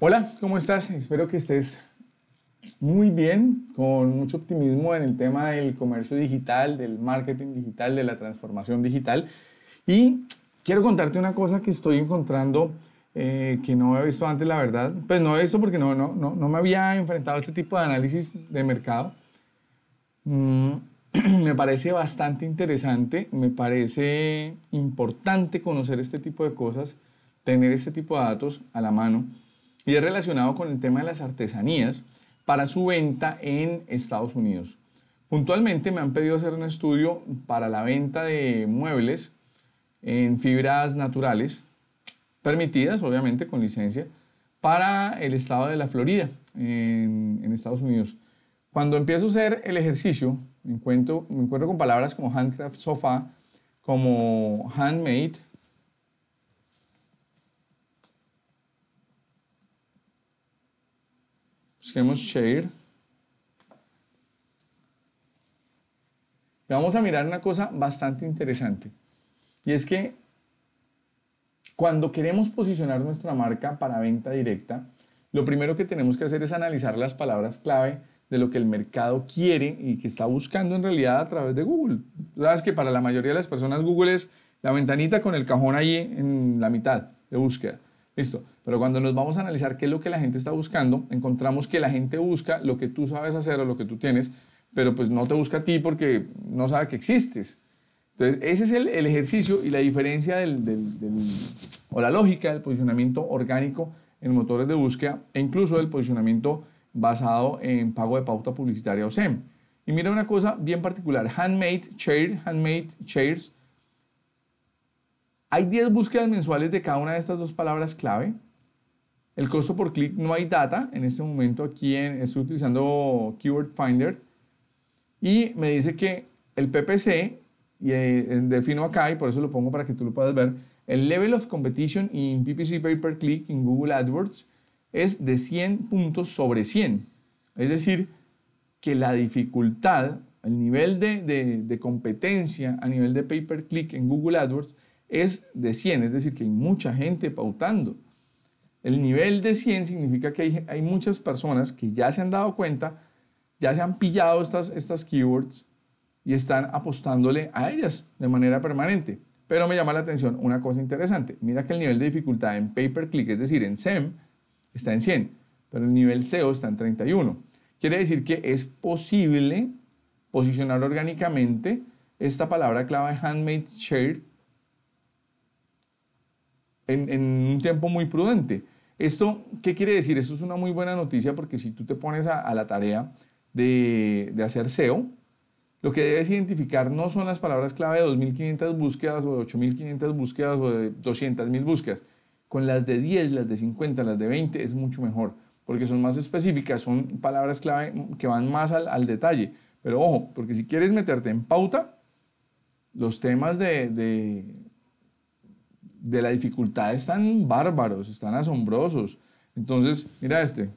Hola, ¿cómo estás? Espero que estés muy bien, con mucho optimismo en el tema del comercio digital, del marketing digital, de la transformación digital. Y quiero contarte una cosa que estoy encontrando eh, que no he visto antes, la verdad. Pues no he visto porque no, no, no, me había enfrentado a este tipo de análisis de mercado. Mm, me parece bastante interesante, me parece importante conocer este tipo de cosas, tener este tipo de datos a la mano y es relacionado con el tema de las artesanías para su venta en Estados Unidos. Puntualmente me han pedido hacer un estudio para la venta de muebles en fibras naturales, permitidas obviamente con licencia, para el estado de la Florida, en, Estados Unidos. Cuando empiezo a hacer el ejercicio, me encuentro, me encuentro con palabras como handcraft sofá, como handmade, Tenemos share. Vamos a mirar una cosa bastante interesante. Y es que cuando queremos posicionar nuestra marca para venta directa, lo primero que tenemos que hacer es analizar las palabras clave de lo que el mercado quiere y que está buscando en realidad a través de Google. Sabes que para la mayoría de las personas Google es la ventanita con el cajón ahí en la mitad de búsqueda. Listo. Pero cuando nos vamos a analizar qué es lo que la gente está buscando, encontramos que la gente busca lo que tú sabes hacer o lo que tú tienes, pero pues no te busca a ti porque no sabe que existes. Entonces, ese es el, ejercicio y la diferencia o la lógica del posicionamiento orgánico en motores de búsqueda e incluso del posicionamiento basado en pago de pauta publicitaria o SEM. Y mira una cosa bien particular, Handmade Chair, Handmade Chairs hay 10 búsquedas mensuales de cada una de estas dos palabras clave. El costo por clic no hay data. En este momento aquí en, estoy utilizando Keyword Finder. Y me dice que el PPC, y eh, defino acá y por eso lo pongo para que tú lo puedas ver, el level of competition in PPC pay per click en Google AdWords es de 100 puntos sobre 100. Es decir, que la dificultad, el nivel de, de competencia a nivel de pay per click en Google AdWords es de 100, es decir, que hay mucha gente pautando. El nivel de 100 significa que hay, muchas personas que ya se han dado cuenta, ya se han pillado estas, estas keywords y están apostándole a ellas de manera permanente. Pero me llama la atención una cosa interesante. Mira que el nivel de dificultad en pay-per-click, es decir, en SEM, está en 100, pero el nivel SEO está en 31. Quiere decir que es posible posicionar orgánicamente esta palabra clave handmade shared en, un tiempo muy prudente. ¿Esto qué quiere decir? Esto es una muy buena noticia porque si tú te pones a, la tarea de, hacer SEO, lo que debes identificar no son las palabras clave de 2.500 búsquedas o de 8.500 búsquedas o de 200.000 búsquedas. Con las de 10, las de 50, las de 20 es mucho mejor porque son más específicas, son palabras clave que van más al, detalle. Pero ojo, porque si quieres meterte en pauta, los temas de de la dificultad están bárbaros, están asombrosos. Entonces, mira este.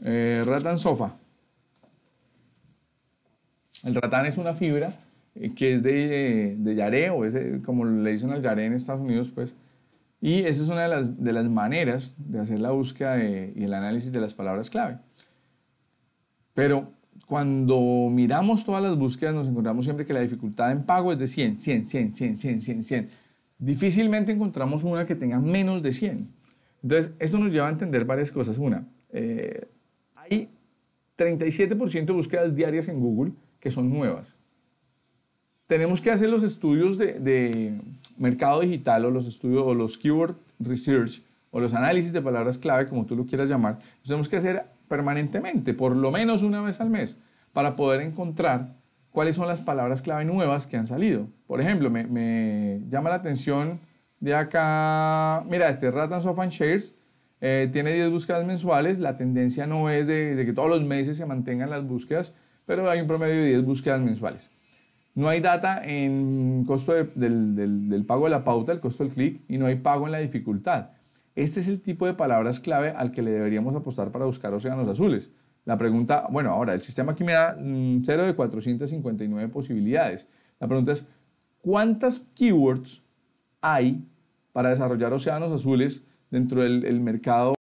Eh, ratán sofa. El ratán es una fibra eh, que es de, de yaré, o es, como le dicen al yaré en Estados Unidos, pues. Y esa es una de las, de las maneras de hacer la búsqueda y el análisis de las palabras clave. Pero cuando miramos todas las búsquedas nos encontramos siempre que la dificultad en pago es de 100, 100, 100, 100, 100, 100, 100 difícilmente encontramos una que tenga menos de 100. Entonces, esto nos lleva a entender varias cosas. Una, eh, hay 37% de búsquedas diarias en Google que son nuevas. Tenemos que hacer los estudios de, mercado digital o los estudios o los keyword research o los análisis de palabras clave, como tú lo quieras llamar, tenemos que hacer permanentemente, por lo menos una vez al mes, para poder encontrar cuáles son las palabras clave nuevas que han salido. Por ejemplo, me, llama la atención de acá, mira, este Rattan Soft and Shares eh, tiene 10 búsquedas mensuales, la tendencia no es de, que todos los meses se mantengan las búsquedas, pero hay un promedio de 10 búsquedas mensuales. No hay data en costo del, del pago de la pauta, el costo del clic, y no hay pago en la dificultad. Este es el tipo de palabras clave al que le deberíamos apostar para buscar océanos azules. La pregunta, bueno, ahora, el sistema aquí me da 0 mm, de 459 posibilidades. La pregunta es, ¿cuántas keywords hay para desarrollar océanos azules dentro del mercado?